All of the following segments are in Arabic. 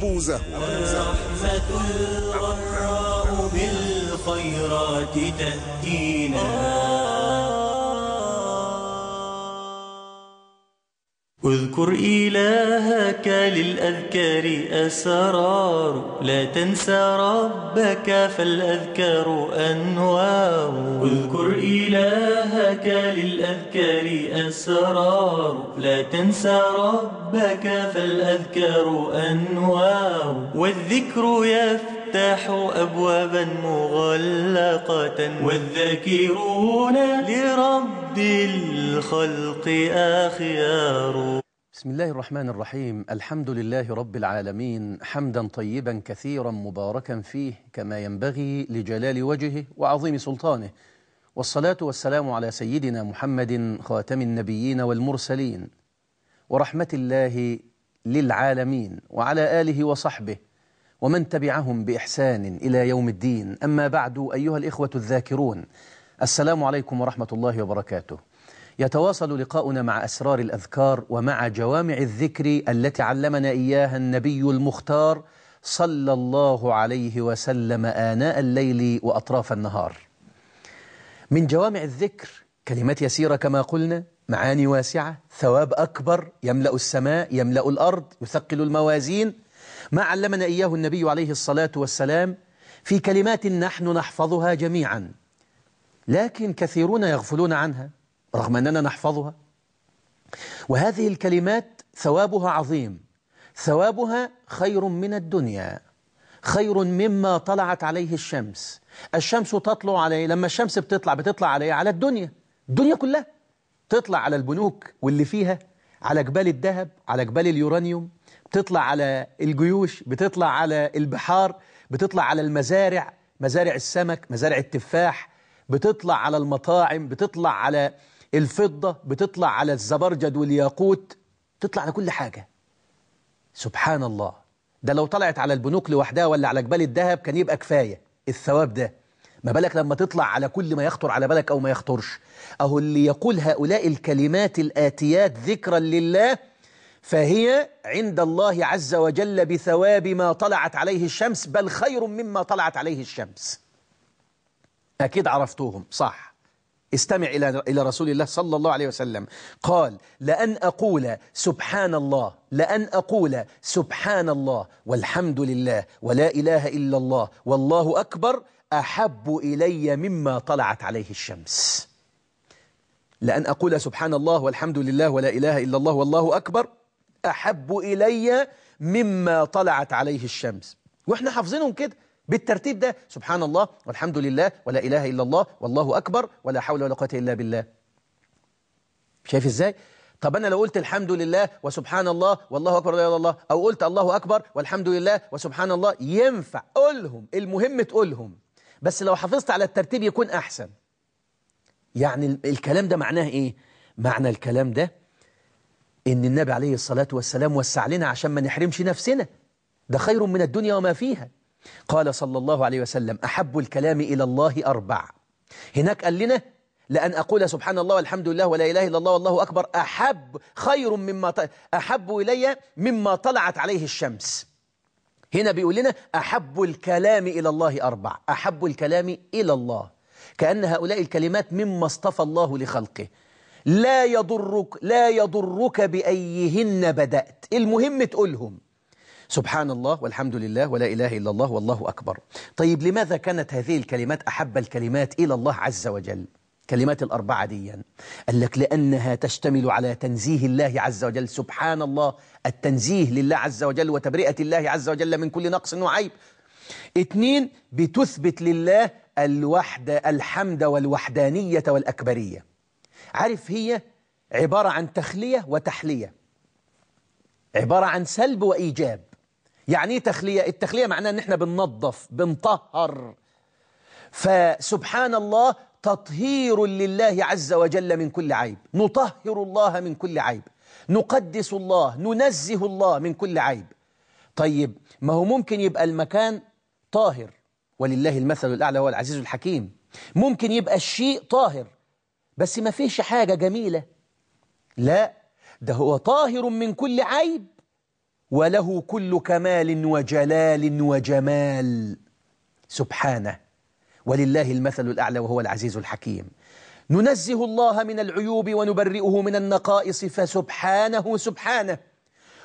بوزه رحمة الغراء بالخيرات تأتينا اذكر إلهك للأذكار أسرار لا تنسى ربك فالأذكار أنوار اذكر إلهك للأذكار أسرار لا تنسى ربك فالأذكار أنوار والذكر يفتح يفتح أبوابا مغلقة والذاكرون لرب الخلق آخيار بسم الله الرحمن الرحيم الحمد لله رب العالمين حمدا طيبا كثيرا مباركا فيه كما ينبغي لجلال وجهه وعظيم سلطانه والصلاة والسلام على سيدنا محمد خاتم النبيين والمرسلين ورحمة الله للعالمين وعلى آله وصحبه ومن تبعهم بإحسان إلى يوم الدين أما بعد أيها الإخوة الذاكرون السلام عليكم ورحمة الله وبركاته يتواصل لقاؤنا مع أسرار الأذكار ومع جوامع الذكر التي علمنا إياها النبي المختار صلى الله عليه وسلم آناء الليل وأطراف النهار من جوامع الذكر كلمات يسيرة كما قلنا معاني واسعة ثواب أكبر يملأ السماء يملأ الأرض يثقل الموازين ما علمنا إياه النبي عليه الصلاة والسلام في كلمات نحن نحفظها جميعا لكن كثيرون يغفلون عنها رغم أننا نحفظها وهذه الكلمات ثوابها عظيم ثوابها خير من الدنيا خير مما طلعت عليه الشمس الشمس تطلع عليه لما الشمس بتطلع بتطلع عليه على الدنيا الدنيا كلها تطلع على البنوك واللي فيها على جبال الذهب على جبال اليورانيوم بتطلع على الجيوش بتطلع على البحار بتطلع على المزارع مزارع السمك مزارع التفاح بتطلع على المطاعم بتطلع على الفضة بتطلع على الزبرجد والياقوت بتطلع على كل حاجة سبحان الله ده لو طلعت على البنوك لوحدها ولا على جبال الذهب كان يبقى كفاية الثواب ده ما بالك لما تطلع على كل ما يخطر على بالك أو ما يخطرش أهو اللي يقول هؤلاء الكلمات الآتيات ذكرا لله فهي عند الله عز وجل بثواب ما طلعت عليه الشمس بل خير مما طلعت عليه الشمس أكيد عرفتوهم صح استمع إلى إلى رسول الله صلى الله عليه وسلم قال لأن أقول سبحان الله لأن أقول سبحان الله والحمد لله ولا إله إلا الله والله أكبر أحب إلي مما طلعت عليه الشمس لأن أقول سبحان الله والحمد لله ولا إله إلا الله والله أكبر أحب إلي مما طلعت عليه الشمس وإحنا حافظينهم كده بالترتيب ده سبحان الله والحمد لله ولا إله إلا الله والله أكبر ولا حول ولا قوة إلا بالله شايف إزاي؟ طب أنا لو قلت الحمد لله وسبحان الله والله أكبر ولا إله إلا الله أو قلت الله أكبر والحمد لله وسبحان الله ينفع قولهم المهم تقولهم بس لو حافظت على الترتيب يكون أحسن يعني الكلام ده معناه إيه؟ معنى الكلام ده إن النبي عليه الصلاة والسلام وسع لنا عشان ما نحرمش نفسنا ده خير من الدنيا وما فيها قال صلى الله عليه وسلم أحب الكلام إلى الله أربع هناك قال لنا لأن أقول سبحان الله والحمد لله ولا إله إلا الله والله أكبر أحب خير مما أحب إلي مما طلعت عليه الشمس هنا بيقول لنا أحب الكلام إلى الله أربع أحب الكلام إلى الله كأن هؤلاء الكلمات مما اصطفى الله لخلقه لا يضرك لا يضرك بأيهن بدأت المهم تقولهم سبحان الله والحمد لله ولا إله إلا الله والله أكبر طيب لماذا كانت هذه الكلمات أحب الكلمات إلى الله عز وجل الكلمات الأربعة دي قال لك لأنها تشتمل على تنزيه الله عز وجل سبحان الله التنزيه لله عز وجل وتبرئة الله عز وجل من كل نقص وعيب اتنين بتثبت لله الوحدة الحمد والوحدانية والأكبرية عارف هي عبارة عن تخلية وتحلية عبارة عن سلب وإيجاب يعني ايه تخلية؟ التخلية معناها ان احنا بننظف بنطهر فسبحان الله تطهير لله عز وجل من كل عيب نطهر الله من كل عيب نقدس الله ننزه الله من كل عيب طيب ما هو ممكن يبقى المكان طاهر ولله المثل الأعلى هو العزيز الحكيم ممكن يبقى الشيء طاهر بس ما فيش حاجة جميلة لا ده هو طاهر من كل عيب وله كل كمال وجلال وجمال سبحانه ولله المثل الأعلى وهو العزيز الحكيم ننزه الله من العيوب ونبرئه من النقائص فسبحانه سبحانه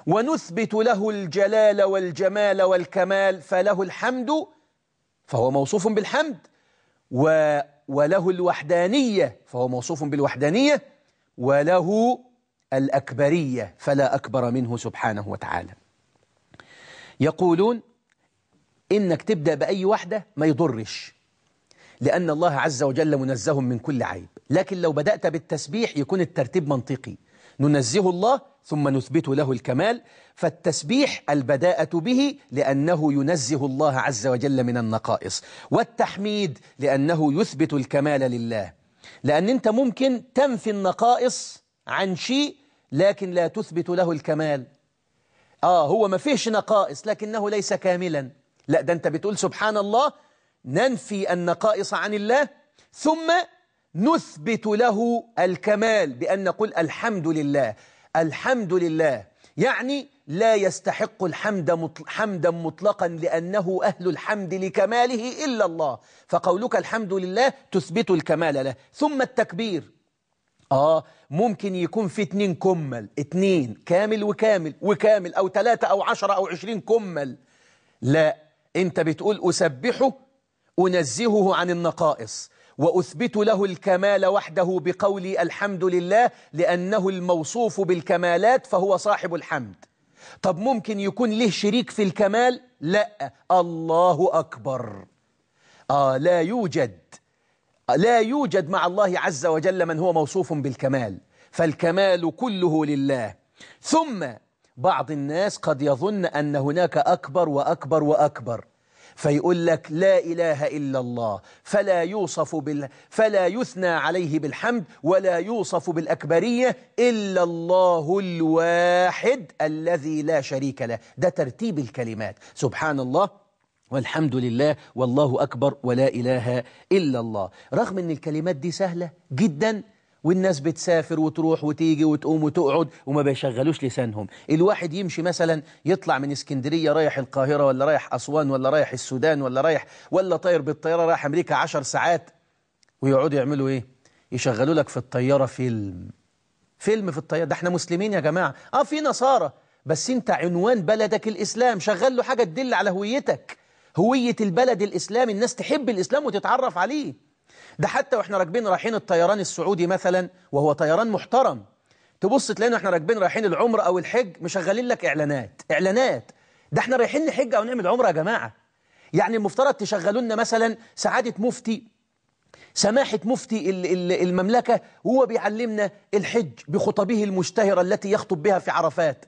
ونثبت له الجلال والجمال والكمال فله الحمد فهو موصوف بالحمد و وله الوحدانية فهو موصوف بالوحدانية وله الأكبرية فلا أكبر منه سبحانه وتعالى يقولون إنك تبدأ بأي وحدة ما يضرش لأن الله عز وجل منزه من كل عيب لكن لو بدأت بالتسبيح يكون الترتيب منطقي ننزه الله ثم نثبت له الكمال فالتسبيح البداءة به لأنه ينزه الله عز وجل من النقائص والتحميد لأنه يثبت الكمال لله لأن أنت ممكن تنفي النقائص عن شيء لكن لا تثبت له الكمال آه هو ما فيهش نقائص لكنه ليس كاملا لا ده أنت بتقول سبحان الله ننفي النقائص عن الله ثم نثبت له الكمال بأن نقول الحمد لله الحمد لله يعني لا يستحق الحمد حمدا مطلقا لأنه أهل الحمد لكماله إلا الله فقولك الحمد لله تثبت الكمال له ثم التكبير آه ممكن يكون في اتنين كمل اتنين كامل وكامل وكامل أو ثلاثة أو عشرة أو عشرين كمل لا أنت بتقول أسبحه أنزهه عن النقائص وأثبت له الكمال وحده بقولي الحمد لله لأنه الموصوف بالكمالات فهو صاحب الحمد طب ممكن يكون له شريك في الكمال؟ لا الله أكبر آه لا يوجد لا يوجد مع الله عز وجل من هو موصوف بالكمال فالكمال كله لله ثم بعض الناس قد يظن أن هناك أكبر وأكبر وأكبر فيقول لك لا إله إلا الله فلا يوصف بال فلا يثنى عليه بالحمد ولا يوصف بالأكبرية إلا الله الواحد الذي لا شريك له ده ترتيب الكلمات سبحان الله والحمد لله والله أكبر ولا إله إلا الله رغم أن الكلمات دي سهلة جدا والناس بتسافر وتروح وتيجي وتقوم وتقعد وما بيشغلوش لسانهم الواحد يمشي مثلا يطلع من اسكندرية رايح القاهرة ولا رايح أسوان ولا رايح السودان ولا رايح ولا طاير بالطيارة رايح أمريكا عشر ساعات ويقعدوا يعملوا إيه يشغلوا لك في الطيارة فيلم فيلم في الطيارة ده احنا مسلمين يا جماعة اه في نصارى بس انت عنوان بلدك الإسلام شغل له حاجة تدل على هويتك هوية البلد الإسلام الناس تحب الإسلام وتتعرف عليه ده حتى واحنا راكبين رايحين الطيران السعودي مثلا وهو طيران محترم تبص تلاقينا احنا راكبين رايحين العمره او الحج مشغلين لك اعلانات اعلانات ده احنا رايحين نحج او نعمل عمره يا جماعه يعني المفترض تشغلوا لنا مثلا سعاده مفتي سماحة مفتي المملكة وهو بيعلمنا الحج بخطبه المشتهرة التي يخطب بها في عرفات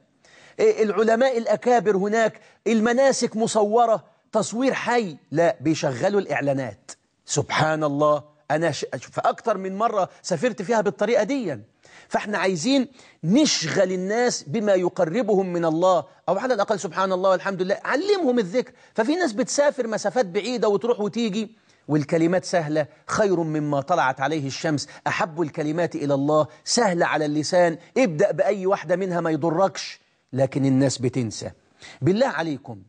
إيه، العلماء الأكابر هناك المناسك مصورة تصوير حي لا بيشغلوا الإعلانات سبحان الله أنا ش... فأكتر من مرة سافرت فيها بالطريقة دي فإحنا عايزين نشغل الناس بما يقربهم من الله أو على الأقل سبحان الله والحمد لله علمهم الذكر ففي ناس بتسافر مسافات بعيدة وتروح وتيجي والكلمات سهلة خير مما طلعت عليه الشمس أحب الكلمات إلى الله سهلة على اللسان ابدأ بأي واحدة منها ما يضركش لكن الناس بتنسى بالله عليكم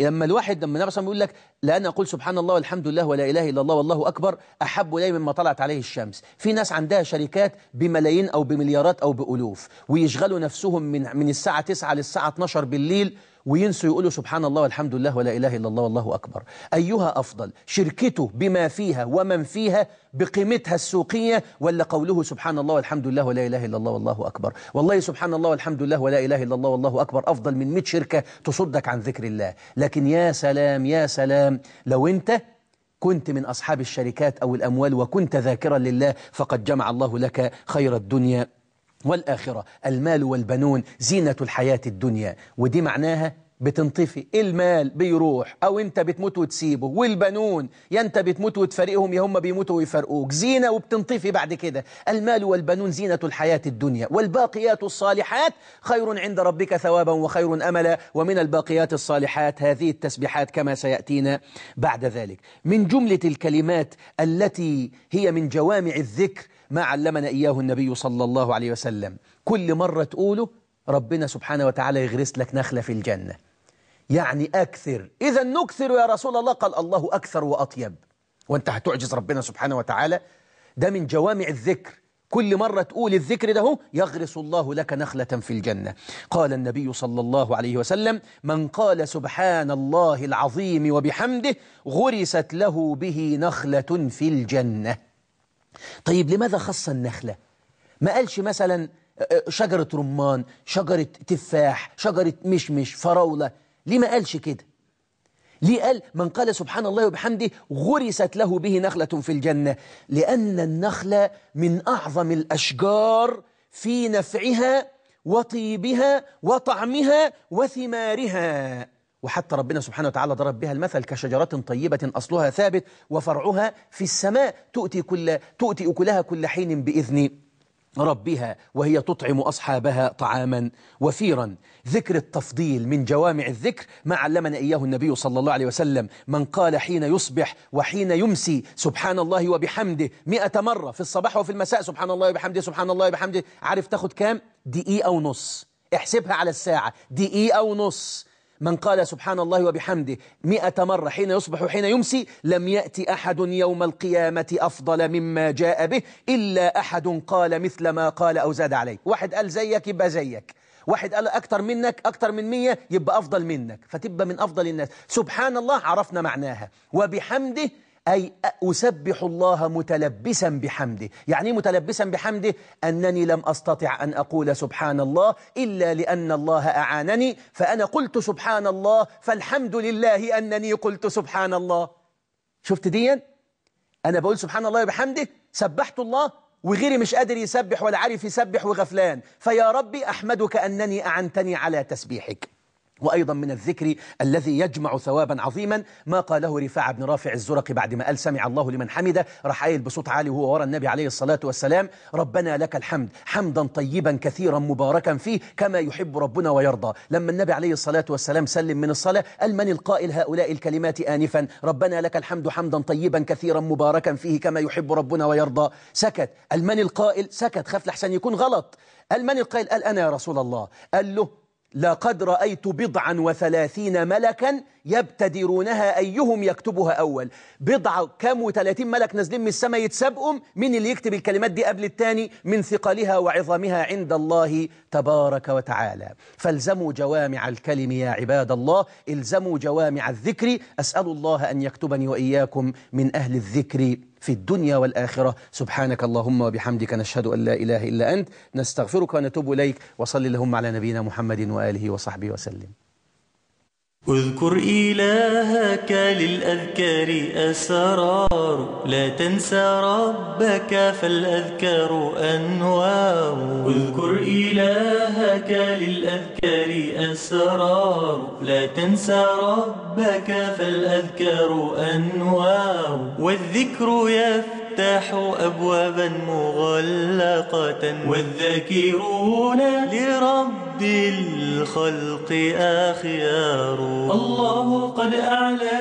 لما الواحد لما النبي صلى الله عليه وسلم يقول لك انا أقول سبحان الله والحمد لله ولا إله إلا الله والله أكبر أحب إلي مما طلعت عليه الشمس في ناس عندها شركات بملايين أو بمليارات أو بألوف ويشغلوا نفسهم من, من الساعة 9 للساعة 12 بالليل وينسوا يقولوا سبحان الله والحمد لله ولا إله إلا الله والله أكبر أيها أفضل شركته بما فيها ومن فيها بقيمتها السوقية ولا قوله سبحان الله والحمد لله ولا إله إلا الله والله أكبر والله سبحان الله والحمد لله ولا إله إلا الله والله أكبر أفضل من 100 شركة تصدك عن ذكر الله لكن يا سلام يا سلام لو أنت كنت من أصحاب الشركات أو الأموال وكنت ذاكرا لله فقد جمع الله لك خير الدنيا والآخرة المال والبنون زينة الحياة الدنيا ودي معناها بتنطفي المال بيروح او انت بتموت وتسيبه والبنون يا انت بتموت وتفارقهم يا هم بيموتوا ويفارقوك زينة وبتنطفي بعد كده المال والبنون زينة الحياة الدنيا والباقيات الصالحات خير عند ربك ثوابا وخير أملا ومن الباقيات الصالحات هذه التسبيحات كما سيأتينا بعد ذلك من جملة الكلمات التي هي من جوامع الذكر ما علمنا إياه النبي صلى الله عليه وسلم كل مرة تقوله ربنا سبحانه وتعالى يغرس لك نخلة في الجنة يعني أكثر إذا نكثر يا رسول الله قال الله أكثر وأطيب وأنت هتعجز ربنا سبحانه وتعالى ده من جوامع الذكر كل مرة تقول الذكر ده يغرس الله لك نخلة في الجنة قال النبي صلى الله عليه وسلم من قال سبحان الله العظيم وبحمده غرست له به نخلة في الجنة طيب لماذا خص النخلة؟ ما قالش مثلا آه، آه، شجرة رمان شجرة تفاح شجرة مشمش فراولة ليه ما قالش كده ليه قال من قال سبحان الله وبحمده غرست له به نخلة في الجنة لأن النخلة من أعظم الأشجار في نفعها وطيبها وطعمها وثمارها وحتى ربنا سبحانه وتعالى ضرب بها المثل كشجرة طيبة أصلها ثابت وفرعها في السماء تؤتي, كل تؤتي أكلها كل حين بإذن ربها وهي تطعم أصحابها طعاما وفيرا ذكر التفضيل من جوامع الذكر ما علمنا إياه النبي صلى الله عليه وسلم من قال حين يصبح وحين يمسي سبحان الله وبحمده مئة مرة في الصباح وفي المساء سبحان الله وبحمده سبحان الله وبحمده عارف تاخد كام؟ دقيقة ونص احسبها على الساعة دقيقة ونص من قال سبحان الله وبحمده مئة مرة حين يصبح وحين يمسي لم يأتي أحد يوم القيامة أفضل مما جاء به إلا أحد قال مثل ما قال أو زاد عليه واحد قال زيك يبقى زيك واحد قال أكتر منك أكتر من مية يبقى أفضل منك فتبقى من أفضل الناس سبحان الله عرفنا معناها وبحمده أي أسبح الله متلبسا بحمده يعني إيه متلبسا بحمده أنني لم أستطع أن أقول سبحان الله إلا لأن الله أعانني فأنا قلت سبحان الله فالحمد لله أنني قلت سبحان الله شفت ديا أنا بقول سبحان الله بحمده سبحت الله وغيري مش قادر يسبح ولا عارف يسبح وغفلان فيا ربي أحمدك أنني أعنتني على تسبيحك وأيضا من الذكر الذي يجمع ثوابا عظيما ما قاله رفاعة بن رافع الزرقي بعد ما قال سمع الله لمن حمده راح قايل بصوت عالي وهو ورا النبي عليه الصلاة والسلام ربنا لك الحمد حمدا طيبا كثيرا مباركا فيه كما يحب ربنا ويرضى لما النبي عليه الصلاة والسلام سلم من الصلاة قال من القائل هؤلاء الكلمات آنفا ربنا لك الحمد حمدا طيبا كثيرا مباركا فيه كما يحب ربنا ويرضى سكت قال من القائل سكت خاف لحسن يكون غلط قال من القائل قال أنا يا رسول الله قال له لقد رأيت بضعا وثلاثين ملكا يبتدرونها أيهم يكتبها أول بضع كام وثلاثين ملك نازلين من السماء يتسابقهم مين اللي يكتب الكلمات دي قبل التاني من ثقلها وعظمها عند الله تبارك وتعالى فالزموا جوامع الكلم يا عباد الله الزموا جوامع الذكر أسأل الله أن يكتبني وإياكم من أهل الذكر في الدنيا والآخرة سبحانك اللهم وبحمدك نشهد أن لا إله إلا أنت نستغفرك ونتوب إليك وصل اللهم على نبينا محمد وآله وصحبه وسلم اذكر إلهك للأذكار أسرار لا تنسى ربك فالأذكار أنوار اذكر إلهك للأذكار أسرار لا تنسى ربك فالأذكار أنوار والذكر يفتح يفتح أبوابا مغلقة والذاكرون لرب الخلق أخيار الله قد أعلى